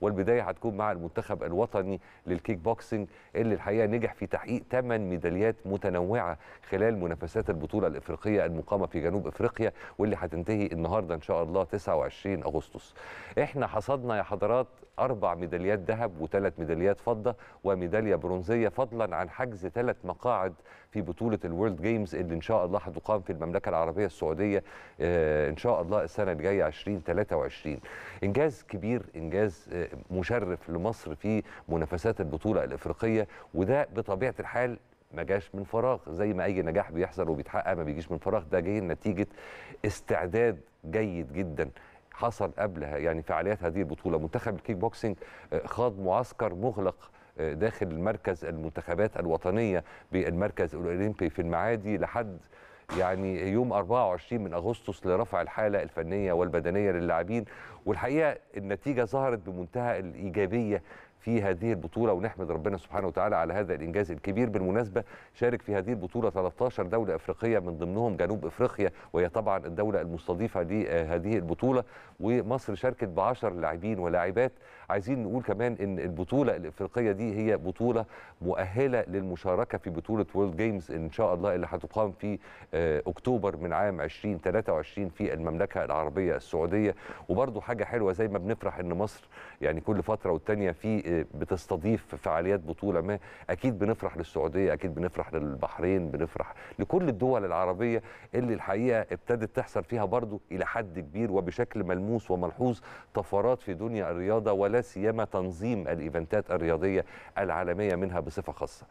والبدايه هتكون مع المنتخب الوطني للكيك بوكسنج اللي الحقيقه نجح في تحقيق 8 ميداليات متنوعه خلال منافسات البطوله الافريقيه المقامه في جنوب افريقيا واللي هتنتهي النهارده ان شاء الله 29 اغسطس. احنا حصدنا يا حضرات اربع ميداليات ذهب وثلاث ميداليات فضه وميداليه برونزيه فضلا عن حجز ثلاث مقاعد في بطوله الورد جيمز اللي ان شاء الله هتقام في المملكه العربيه السعوديه آه، ان شاء الله السنه الجايه 2023 انجاز كبير انجاز آه، مشرف لمصر في منافسات البطوله الافريقيه وده بطبيعه الحال ما جاش من فراغ زي ما اي نجاح بيحصل وبيتحقق ما بيجيش من فراغ ده جاي نتيجه استعداد جيد جدا حصل قبلها يعني فعاليات هذه البطوله منتخب الكيك بوكسينج آه، خاض معسكر مغلق آه، داخل مركز المنتخبات الوطنيه بالمركز الاولمبي في المعادي لحد يعني يوم 24 من اغسطس لرفع الحاله الفنيه والبدنيه للاعبين والحقيقه النتيجه ظهرت بمنتهى الايجابيه في هذه البطوله ونحمد ربنا سبحانه وتعالى على هذا الانجاز الكبير بالمناسبه شارك في هذه البطوله 13 دوله افريقيه من ضمنهم جنوب افريقيا وهي طبعا الدوله المستضيفه لهذه البطوله ومصر شاركت ب 10 لاعبين ولاعبات عايزين نقول كمان ان البطوله الافريقيه دي هي بطوله مؤهله للمشاركه في بطوله وورلد جيمز ان شاء الله اللي هتقام في آه، اكتوبر من عام 2023 في المملكه العربيه السعوديه وبرده حاجه حلوه زي ما بنفرح ان مصر يعني كل فتره والتانيه في بتستضيف فعاليات بطوله ما اكيد بنفرح للسعوديه اكيد بنفرح للبحرين بنفرح لكل الدول العربيه اللي الحقيقه ابتدت تحصل فيها برضو الى حد كبير وبشكل ملموس وملحوظ طفرات في دنيا الرياضه ولا سيما تنظيم الايفنتات الرياضيه العالميه منها بصفه خاصه